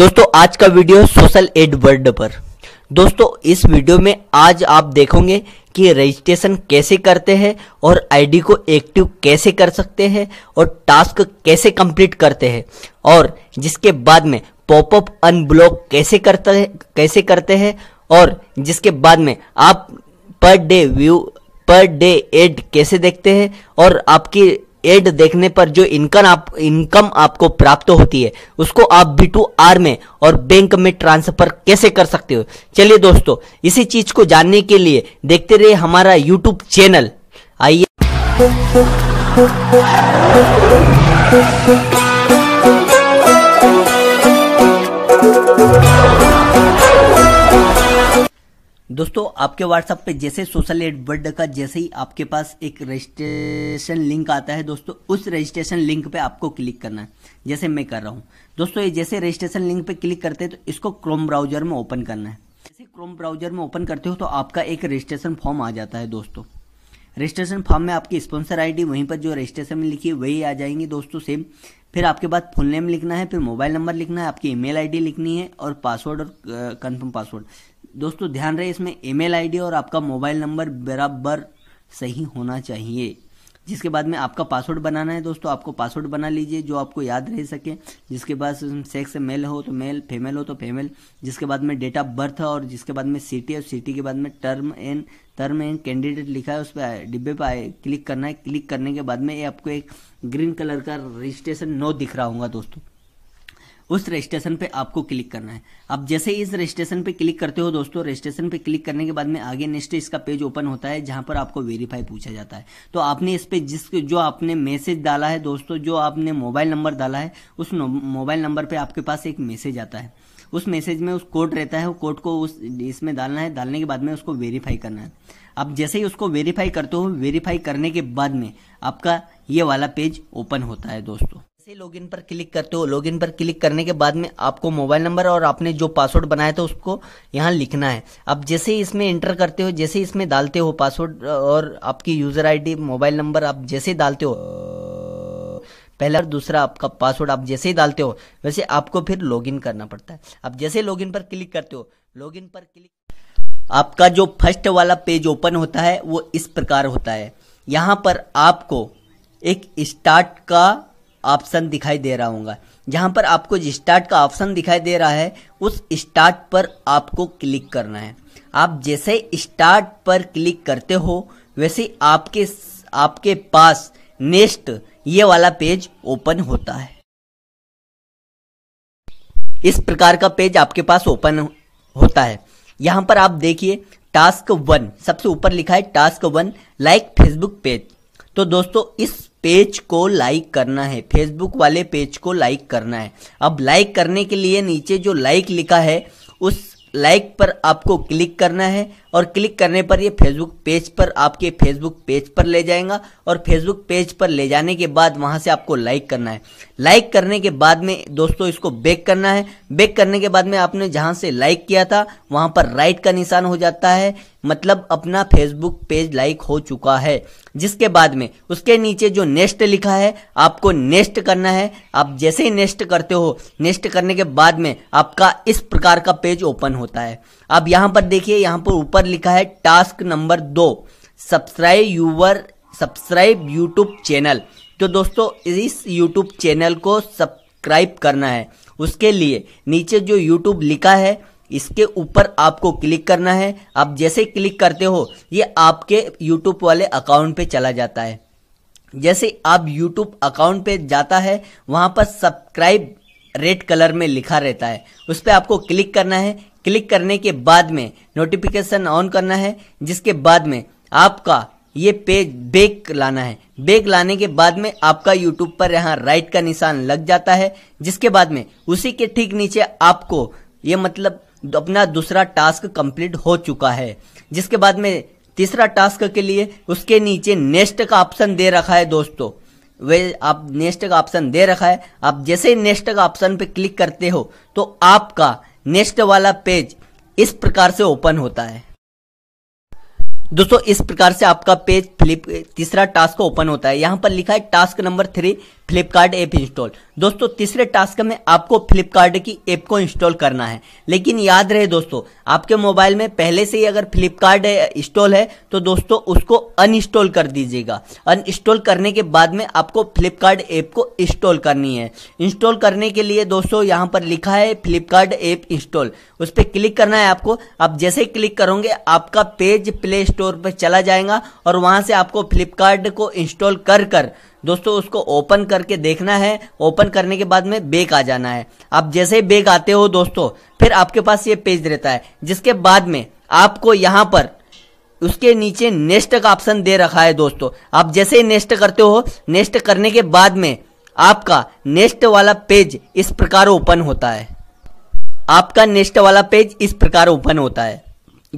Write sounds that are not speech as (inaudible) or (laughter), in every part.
दोस्तों आज का वीडियो सोशल एड वर्ड पर दोस्तों इस वीडियो में आज आप देखोगे कि रजिस्ट्रेशन कैसे करते हैं और आईडी को एक्टिव कैसे कर सकते हैं और टास्क कैसे कंप्लीट करते हैं और जिसके बाद में पॉपअप अनब्लॉक कैसे करते हैं कैसे करते हैं और जिसके बाद में आप per day view per day ad कैसे देखते हैं और आपकी एड देखने पर जो इनकम आप इनकम आपको प्राप्त होती है उसको आप बी टू आर में और बैंक में ट्रांसफर कैसे कर सकते हो चलिए दोस्तों इसी चीज को जानने के लिए देखते रहिए हमारा यूट्यूब चैनल आइए दोस्तों आपके व्हाट्सएप पे जैसे सोशल एडवर्ड का जैसे ही आपके पास एक रजिस्ट्रेशन लिंक आता है दोस्तों उस रजिस्ट्रेशन लिंक पे आपको क्लिक करना है जैसे मैं कर रहा हूँ दोस्तों ये जैसे रजिस्ट्रेशन लिंक पे क्लिक करते हैं तो इसको क्रोम ब्राउजर में ओपन करना है जैसे क्रोम ब्राउजर में ओपन करते हो तो आपका एक रजिस्ट्रेशन फॉर्म आ जाता है दोस्तों रजिस्ट्रेशन फॉर्म में आपकी स्पॉन्सर आईडी वहीं पर जो रजिस्ट्रेशन में लिखी है वही आ जाएंगी दोस्तों सेम फिर आपके बाद फुल नेम लिखना है फिर मोबाइल नंबर लिखना है आपकी ईमेल आईडी लिखनी है और पासवर्ड और कन्फर्म पासवर्ड दोस्तों ध्यान रहे इसमें ईमेल आईडी और आपका मोबाइल नंबर बराबर सही होना चाहिए जिसके बाद में आपका पासवर्ड बनाना है दोस्तों आपको पासवर्ड बना लीजिए जो आपको याद रह सके जिसके बाद सेक्स मेल हो तो मेल फीमेल हो तो फीमेल जिसके बाद में डेट ऑफ बर्थ और जिसके बाद में सिटी और सिटी के बाद में term end term end candidate लिखा है उस पर डिब्बे पर क्लिक करना है क्लिक करने के बाद में ये आपको एक ग्रीन कलर का रजिस्ट्रेशन नो दिख रहा होगा दोस्तों उस रजिस्ट्रेशन पे आपको क्लिक करना है अब जैसे इस रजिस्ट्रेशन पे क्लिक करते हो दोस्तों रजिस्ट्रेशन पे क्लिक करने के बाद में आगे नेक्स्ट इसका पेज ओपन होता है जहां पर आपको वेरीफाई पूछा जाता है तो आपने इस पे जिस जो आपने मैसेज डाला है दोस्तों जो आपने मोबाइल नंबर डाला है उस मोबाइल नंबर पर आपके पास एक मैसेज आता है उस मैसेज में उस कोड रहता है वो कोड को उस इसमें डालना है डालने के बाद में उसको वेरीफाई करना है अब जैसे ही उसको वेरीफाई करते हो वेरीफाई करने के बाद में आपका ये वाला पेज ओपन होता है दोस्तों जैसे लॉगिन पर क्लिक करते हो लॉगिन पर क्लिक करने के बाद में आपको मोबाइल नंबर और आपने जो पासवर्ड बनाया था उसको यहाँ लिखना है अब जैसे इसमें एंटर करते हो जैसे इसमें डालते हो पासवर्ड और आपकी यूज़र आईडी मोबाइल नंबर आप जैसे डालते हो पहला और दूसरा आपका पासवर्ड आप जैसे ही डालते हो वैसे आपको फिर लॉगिन करना पड़ता है आप जैसे लॉगिन पर क्लिक करते हो लॉगिन पर क्लिक आपका जो फर्स्ट वाला पेज ओपन होता है वो इस प्रकार होता है यहाँ पर आपको एक स्टार्ट का ऑप्शन दिखाई दे रहा होगा जहां पर आपको स्टार्ट का ऑप्शन दिखाई दे रहा है उस स्टार्ट पर आपको क्लिक करना है आप जैसे स्टार्ट पर क्लिक करते हो वैसे आपके आपके पास नेक्स्ट ये वाला पेज ओपन होता है इस प्रकार का पेज आपके पास ओपन होता है यहां पर आप देखिए टास्क वन सबसे ऊपर लिखा है task one like Facebook page तो दोस्तों इस पेज को लाइक करना है फेसबुक वाले पेज को लाइक करना है अब लाइक करने के लिए नीचे जो लाइक लिखा है उस लाइक पर आपको क्लिक करना है और क्लिक करने पर ये फेसबुक पेज पर आपके फेसबुक पेज पर ले जाएगा और फेसबुक पेज पर ले जाने के बाद वहां से आपको लाइक करना है लाइक करने के बाद में दोस्तों इसको बैक करना है बैक करने के बाद में आपने जहाँ से लाइक किया था वहाँ पर राइट का निशान हो जाता है मतलब अपना फेसबुक पेज लाइक हो चुका है जिसके बाद में उसके नीचे जो नेक्स्ट लिखा है आपको नेक्स्ट करना है आप जैसे ही नेक्स्ट करते हो नेक्स्ट करने के बाद में आपका इस प्रकार का पेज ओपन होता है अब यहाँ पर देखिए यहाँ पर ऊपर लिखा है टास्क नंबर दो subscribe your subscribe YouTube channel तो दोस्तों इस यूट्यूब चैनल को सब्सक्राइब करना है उसके लिए नीचे जो यूट्यूब लिखा है इसके ऊपर आपको क्लिक करना है आप जैसे क्लिक करते हो ये आपके यूट्यूब वाले अकाउंट पे चला जाता है जैसे आप यूट्यूब अकाउंट पे जाता है वहाँ पर सब्सक्राइब रेड कलर में लिखा रहता है उस पर आपको क्लिक करना है क्लिक करने के बाद में नोटिफिकेशन ऑन करना है जिसके बाद में आपका ये पेज बेक लाना है बेक लाने के बाद में आपका यूट्यूब पर यहाँ राइट का निशान लग जाता है जिसके बाद में उसी के ठीक नीचे आपको ये मतलब तो अपना दूसरा टास्क कंप्लीट हो चुका है जिसके बाद में तीसरा टास्क के लिए उसके नीचे नेक्स्ट का ऑप्शन दे रखा है दोस्तों वे आप नेक्स्ट का ऑप्शन दे रखा है आप जैसे ही नेक्स्ट का ऑप्शन पे क्लिक करते हो तो आपका नेक्स्ट वाला पेज इस प्रकार से ओपन होता है दोस्तों इस प्रकार से आपका पेज फ्लिप तीसरा टास्क ओपन होता है यहाँ पर लिखा है task number three Flipkart app install दोस्तों तीसरे टास्क में आपको फ्लिपकार्ट की ऐप को इंस्टॉल करना है लेकिन याद रहे दोस्तों आपके मोबाइल में पहले से ही अगर फ्लिपकार्ट इंस्टॉल है तो दोस्तों उसको अनइंस्टॉल कर दीजिएगा अनइंस्टॉल करने के बाद में आपको फ्लिपकार्ट ऐप को इंस्टॉल करनी है इंस्टॉल करने के लिए दोस्तों यहाँ पर लिखा है फ्लिपकार्ट ऐप इंस्टॉल उस पर क्लिक करना है आपको आप जैसे क्लिक करोगे आपका पेज प्ले स्टोर पर चला जाएगा और वहां से से आपको फ्लिपकार्ट को इंस्टॉल कर कर दोस्तों उसको ओपन करके देखना है ओपन करने के बाद में बेक आ जाना है आप जैसे ही बेक आते हो दोस्तों फिर आपके पास ये पेज रहता है जिसके बाद में आपको यहाँ पर उसके नीचे नेक्स्ट का ऑप्शन दे रखा है दोस्तों आप जैसे ही नेक्स्ट करते हो नेक्स्ट करने के बाद में आपका नेक्स्ट वाला पेज इस प्रकार ओपन होता है आपका नेक्स्ट वाला पेज इस प्रकार ओपन होता है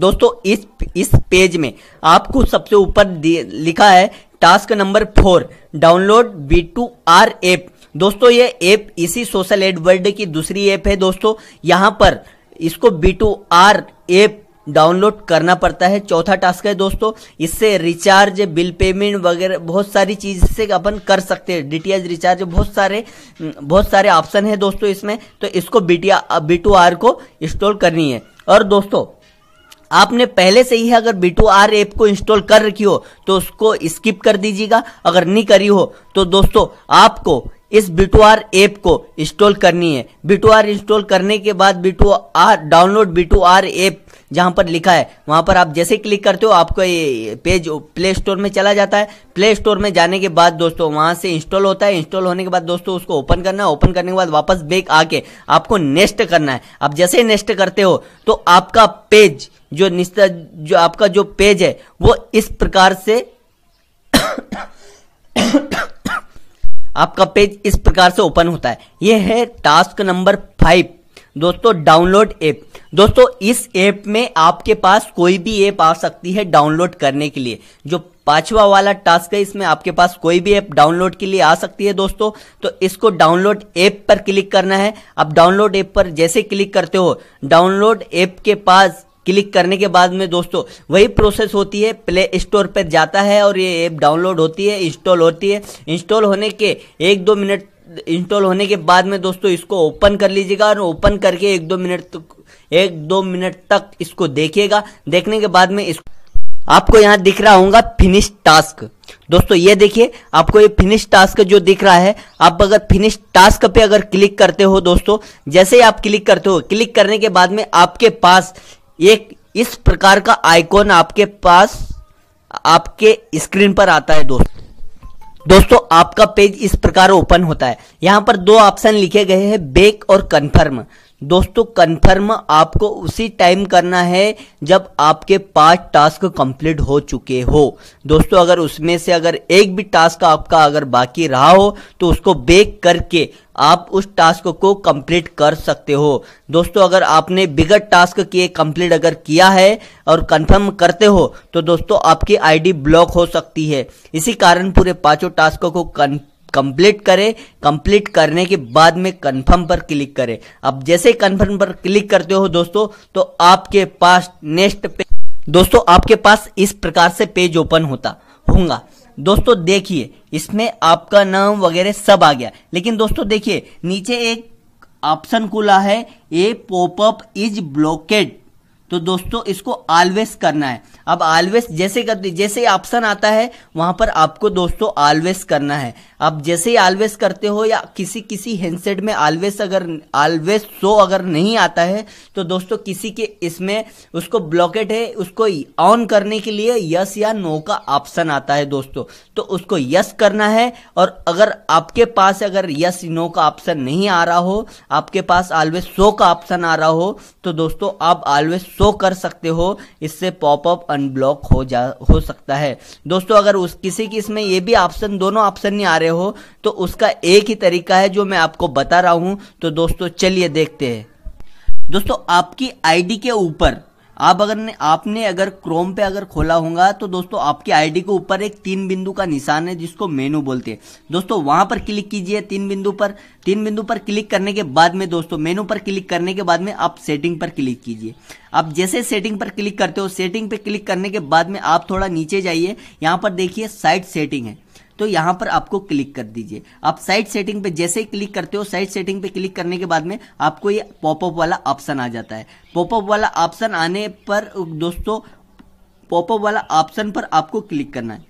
दोस्तों इस इस पेज में आपको सबसे ऊपर लिखा है task number four download B two R app दोस्तों ये ऐप इसी सोशल एड वर्ल्ड की दूसरी ऐप है दोस्तों यहाँ पर इसको B two R app download करना पड़ता है चौथा टास्क है दोस्तों इससे रिचार्ज बिल पेमेंट वगैरह बहुत सारी चीज़ से अपन कर सकते हैं डीटीएच रिचार्ज बहुत सारे बहुत सारे ऑप्शन है दोस्तों इसमें तो इसको B T B two R को इंस्टॉल करनी है और दोस्तों आपने पहले से ही अगर बी टू आर ऐप को इंस्टॉल कर रखी हो तो उसको स्किप कर दीजिएगा अगर नहीं करी हो तो दोस्तों आपको इस आर ऐप को इंस्टॉल करनी है आर इंस्टॉल करने के बाद आर डाउनलोड आर ऐप जहां पर लिखा है वहां पर आप जैसे क्लिक करते हो आपको ये पेज प्ले स्टोर में चला जाता है प्ले स्टोर में जाने के बाद दोस्तों वहां से इंस्टॉल होता है इंस्टॉल होने के बाद दोस्तों उसको ओपन करना है ओपन करने के बाद वापस बैक आके आपको नेस्ट करना है आप जैसे नेस्ट करते हो तो आपका पेज जो निश्चित जो आपका जो पेज है वो इस प्रकार से (coughs) आपका पेज इस प्रकार से ओपन होता है यह है टास्क नंबर फाइव दोस्तों डाउनलोड ऐप दोस्तों इस ऐप में आपके पास कोई भी ऐप आ सकती है डाउनलोड करने के लिए जो पांचवा वाला टास्क है इसमें आपके पास कोई भी ऐप डाउनलोड के लिए आ सकती है दोस्तों तो इसको डाउनलोड ऐप पर क्लिक करना है आप डाउनलोड ऐप पर जैसे क्लिक करते हो डाउनलोड ऐप के पास क्लिक करने के बाद में दोस्तों वही प्रोसेस होती है प्ले स्टोर पर जाता है और ये ऐप डाउनलोड होती है इंस्टॉल होती है इंस्टॉल होने के एक दो मिनट इंस्टॉल होने के बाद में दोस्तों इसको ओपन कर लीजिएगा और ओपन करके एक दो मिनट तक एक दो मिनट तक इसको देखिएगा देखने के बाद में इसको आपको यहाँ दिख रहा होगा फिनिश टास्क दोस्तों ये देखिए आपको ये फिनिश टास्क जो दिख रहा है आप अगर फिनिश टास्क पे अगर क्लिक करते हो दोस्तों जैसे ही आप क्लिक करते हो क्लिक करने के बाद में आपके पास एक इस प्रकार का आइकॉन आपके पास आपके स्क्रीन पर आता है दोस्तों दोस्तों आपका पेज इस प्रकार ओपन होता है यहाँ पर दो ऑप्शन लिखे गए हैं बेक और कन्फर्म दोस्तों कन्फर्म आपको उसी टाइम करना है जब आपके पांच टास्क कंप्लीट हो चुके हो दोस्तों अगर उसमें से अगर एक भी टास्क आपका अगर बाकी रहा हो तो उसको बेक करके आप उस टास्क को कंप्लीट कर सकते हो दोस्तों अगर आपने बिगर टास्क किए कंप्लीट अगर किया है और कंफर्म करते हो तो दोस्तों आपकी आईडी ब्लॉक हो सकती है इसी कारण पूरे पांचों टास्क को कन कंप्लीट करें कंप्लीट करने के बाद में कंफर्म पर क्लिक करें अब जैसे ही कंफर्म पर क्लिक करते हो दोस्तों तो आपके पास नेक्स्ट पे दोस्तों आपके पास इस प्रकार से पेज ओपन होता होगा दोस्तों देखिए इसमें आपका नाम वगैरह सब आ गया लेकिन दोस्तों देखिए नीचे एक ऑप्शन खुला है ए पॉपअप इज ब्लॉकेड तो दोस्तों इसको ऑलवेज करना है अब ऑलवेज जैसे कर जैसे ऑप्शन आता है वहां पर आपको दोस्तों ऑलवेज करना है आप जैसे ही ऑलवेज करते हो या किसी किसी हैंडसेट में ऑलवेज अगर ऑलवेज शो अगर नहीं आता है तो दोस्तों किसी के इसमें उसको ब्लॉकेट है उसको ऑन करने के लिए यस या नो का ऑप्शन आता है दोस्तों तो उसको यस करना है और अगर आपके पास अगर यस नो का ऑप्शन नहीं आ रहा हो आपके पास ऑलवेज शो का ऑप्शन आ रहा हो तो दोस्तों आप ऑलवेज शो कर सकते हो इससे पॉपअप अनब्लॉक हो जा हो सकता है दोस्तों अगर उस किसी की इसमें ये भी ऑप्शन दोनों ऑप्शन नहीं आ रहे हो तो उसका एक ही तरीका है जो मैं आपको बता रहा हूँ तो दोस्तों चलिए देखते हैं दोस्तों आपकी आईडी के ऊपर आप अगर ने, आपने अगर क्रोम पे अगर खोला होगा तो दोस्तों आपकी आईडी के ऊपर एक तीन बिंदु का निशान है जिसको मेनू बोलते हैं दोस्तों वहां पर क्लिक कीजिए तीन बिंदु पर तीन बिंदु पर क्लिक करने के बाद में दोस्तों मेनू पर क्लिक करने के बाद में आप सेटिंग पर क्लिक कीजिए आप जैसे सेटिंग पर क्लिक करते हो सेटिंग पर क्लिक करने के बाद में आप थोड़ा नीचे जाइए यहाँ पर देखिए साइट सेटिंग है तो यहां पर आपको क्लिक कर दीजिए आप साइट सेटिंग पे जैसे ही क्लिक करते हो साइट सेटिंग पे क्लिक करने के बाद में आपको ये पॉपअप वाला ऑप्शन आ जाता है पॉपअप वाला ऑप्शन आने पर दोस्तों पॉपअप वाला ऑप्शन पर आपको क्लिक करना है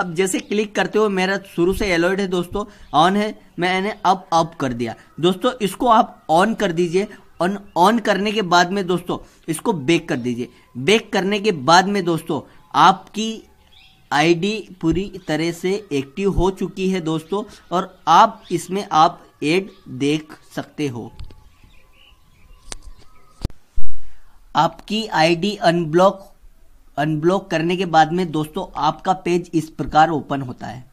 अब जैसे क्लिक करते हो मेरा शुरू से अलर्ट है दोस्तों ऑन है मैंने अब अप कर दिया दोस्तों इसको आप ऑन कर दीजिए ऑन ऑन करने के बाद में दोस्तों इसको बेक कर दीजिए बेक करने के बाद में दोस्तों आपकी आईडी पूरी तरह से एक्टिव हो चुकी है दोस्तों और आप इसमें आप एड देख सकते हो आपकी आईडी अनब्लॉक अनब्लॉक करने के बाद में दोस्तों आपका पेज इस प्रकार ओपन होता है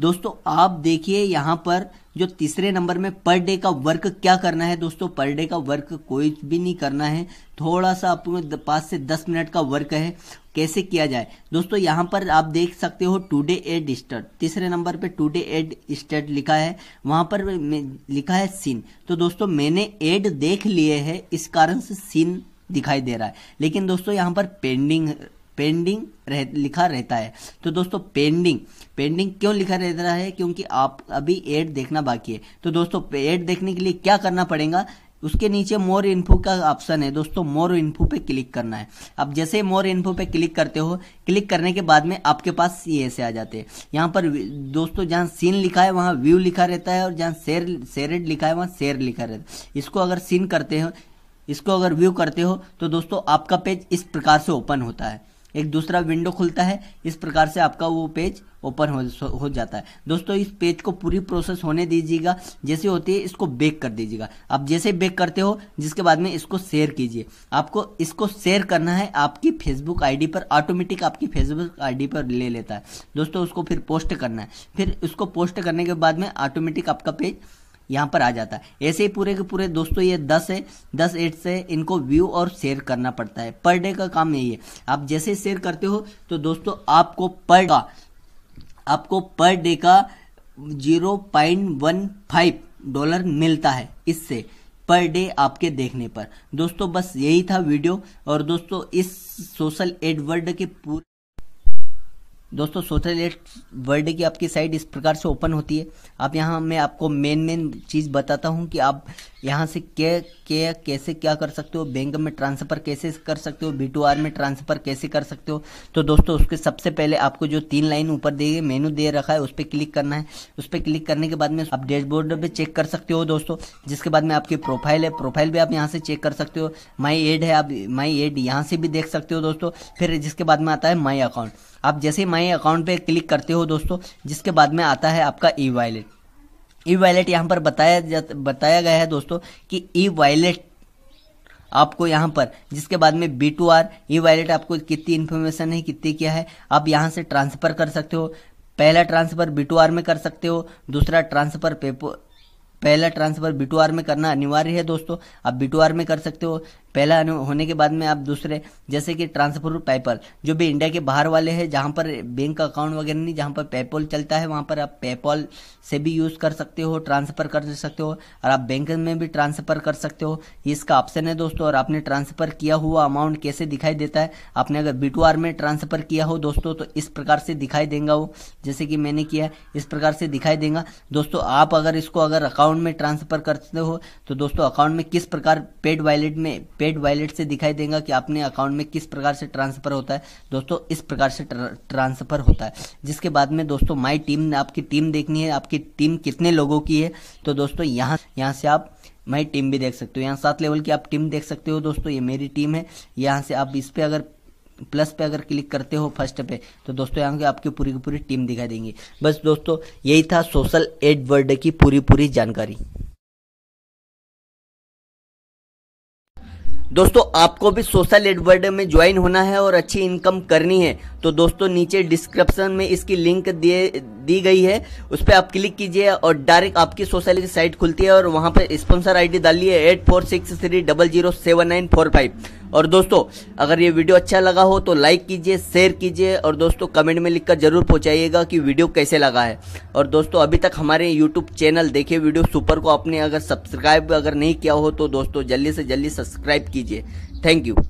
दोस्तों आप देखिए यहां पर जो तीसरे नंबर में पर डे का वर्क क्या करना है दोस्तों पर डे का वर्क कोई भी नहीं करना है थोड़ा सा अपने पास से दस मिनट का वर्क है कैसे किया जाए दोस्तों यहाँ पर आप देख सकते हो टुडे एड स्टेट तीसरे नंबर पे टुडे एड स्टेट लिखा है वहां पर लिखा है सीन तो दोस्तों मैंने एड देख लिए है इस कारण से सीन दिखाई दे रहा है लेकिन दोस्तों यहाँ पर पेंडिंग पेंडिंग रह, लिखा रहता है तो दोस्तों पेंडिंग पेंडिंग क्यों लिखा रह रहा है क्योंकि आप अभी एड देखना बाकी है तो दोस्तों एड देखने के लिए क्या करना पड़ेगा उसके नीचे मोर इन्फो का ऑप्शन है दोस्तों मोर इन्फो पे क्लिक करना है अब जैसे मोर इन्फो पे क्लिक करते हो क्लिक करने के बाद में आपके पास ये ऐसे आ जाते हैं यहाँ पर दोस्तों जहाँ सीन लिखा है वहाँ व्यू लिखा रहता है और जहाँ शेयर शेयरेड लिखा है वहाँ शेयर लिखा रहता है इसको अगर सीन करते हो इसको अगर व्यू करते हो तो दोस्तों आपका पेज इस प्रकार से ओपन होता है एक दूसरा विंडो खुलता है इस प्रकार से आपका वो पेज ओपन हो, हो जाता है दोस्तों इस पेज को पूरी प्रोसेस होने दीजिएगा जैसे होती है इसको बेक कर दीजिएगा आप जैसे बेक करते हो जिसके बाद में इसको शेयर कीजिए आपको इसको शेयर करना है आपकी फेसबुक आईडी पर ऑटोमेटिक आपकी फेसबुक आईडी पर ले लेता है दोस्तों उसको फिर पोस्ट करना है फिर उसको पोस्ट करने के बाद में ऑटोमेटिक आपका पेज यहाँ पर आ जाता है ऐसे ही पूरे के पूरे दोस्तों ये दस है दस एड से इनको व्यू और शेयर करना पड़ता है पर डे का काम यही है आप जैसे शेयर करते हो तो दोस्तों आपको पर का आपको पर डे का zero point one five dollar मिलता है इससे पर डे आपके देखने पर दोस्तों बस यही था वीडियो और दोस्तों इस सोशल एडवर्ड के पूरे दोस्तों सोशल रिलेट वर्ल्ड की आपकी साइट इस प्रकार से ओपन होती है आप यहाँ मैं आपको मेन मेन चीज़ बताता हूँ कि आप यहाँ से क्या क्या कैसे क्या कर सकते हो बैंक में ट्रांसफ़र कैसे कर सकते हो बी में ट्रांसफ़र कैसे कर सकते हो तो दोस्तों उसके सबसे पहले आपको जो तीन लाइन ऊपर दे मेनू दे रखा है उस पर क्लिक करना है उस पर क्लिक करने के बाद में आप डैशबोर्ड पर चेक कर सकते हो दोस्तों जिसके बाद में आपकी प्रोफाइल है प्रोफाइल भी आप यहाँ से चेक कर सकते हो माई एड है आप माई एड यहाँ से भी देख सकते हो दोस्तों फिर जिसके बाद में आता है माई अकाउंट आप जैसे माई अकाउंट पे क्लिक करते हो दोस्तों जिसके बाद में आता है आपका ई वॉलेट ई वॉलेट यहाँ पर बताया बताया गया है दोस्तों कि ई वॉलेट आपको यहाँ पर जिसके बाद में B two R e wallet आपको कितनी इन्फॉर्मेशन है कितनी क्या है आप यहाँ से ट्रांसफ़र कर सकते हो पहला ट्रांसफ़र बी टू आर में कर सकते हो दूसरा ट्रांसफ़र पेपो पहला ट्रांसफ़र बी टू आर में करना अनिवार्य है दोस्तों आप बी टू आर में कर सकते हो पहला होने के बाद में आप दूसरे जैसे कि ट्रांसफर पेपल जो भी इंडिया के बाहर वाले हैं जहाँ पर बैंक अकाउंट वगैरह नहीं जहाँ पर पेपॉल चलता है वहाँ पर आप पेपॉल से भी यूज़ कर सकते हो ट्रांसफ़र कर सकते हो और आप बैंक में भी ट्रांसफ़र कर सकते हो इसका ऑप्शन है दोस्तों और आपने ट्रांसफ़र किया हुआ अमाउंट कैसे दिखाई देता है आपने अगर बी में ट्रांसफ़र किया हो दोस्तों तो इस प्रकार से दिखाई देगा वो जैसे कि मैंने किया इस प्रकार से दिखाई देगा दोस्तों आप अगर इसको अगर अकाउंट में ट्रांसफ़र करते हो तो दोस्तों अकाउंट में किस प्रकार पेड वैलेट में पेड पेड वॉलेट से दिखाई देगा कि आपने अकाउंट में किस प्रकार से ट्रांसफर होता है दोस्तों इस प्रकार से ट्रांसफर होता है जिसके बाद में दोस्तों माई टीम आपकी टीम देखनी है आपकी टीम कितने लोगों की है तो दोस्तों यहाँ यहाँ से आप मैं टीम भी देख सकते हो यहाँ सात लेवल की आप टीम देख सकते हो दोस्तों ये मेरी टीम है यहाँ से आप इस पर अगर प्लस पे अगर क्लिक करते हो फर्स्ट पे तो दोस्तों यहाँ की आपकी पूरी की पूरी टीम दिखाई देंगी बस दोस्तों यही था सोशल एडवर्ड की पूरी पूरी जानकारी दोस्तों आपको भी सोशल एडवर्ड में ज्वाइन होना है और अच्छी इनकम करनी है तो दोस्तों नीचे डिस्क्रिप्शन में इसकी लिंक दिए दी गई है उस पर आप क्लिक कीजिए और डायरेक्ट आपकी सोशल साइट खुलती है और वहाँ पर स्पॉन्सर आईडी डालिए eight four six three double zero seven nine four five और दोस्तों अगर ये वीडियो अच्छा लगा हो तो लाइक कीजिए शेयर कीजिए और दोस्तों कमेंट में लिखकर ज़रूर पहुंचाइएगा कि वीडियो कैसे लगा है और दोस्तों अभी तक हमारे यूट्यूब चैनल देखे वीडियो सुपर को आपने अगर सब्सक्राइब अगर नहीं किया हो तो दोस्तों जल्दी से जल्दी सब्सक्राइब कीजिए थैंक यू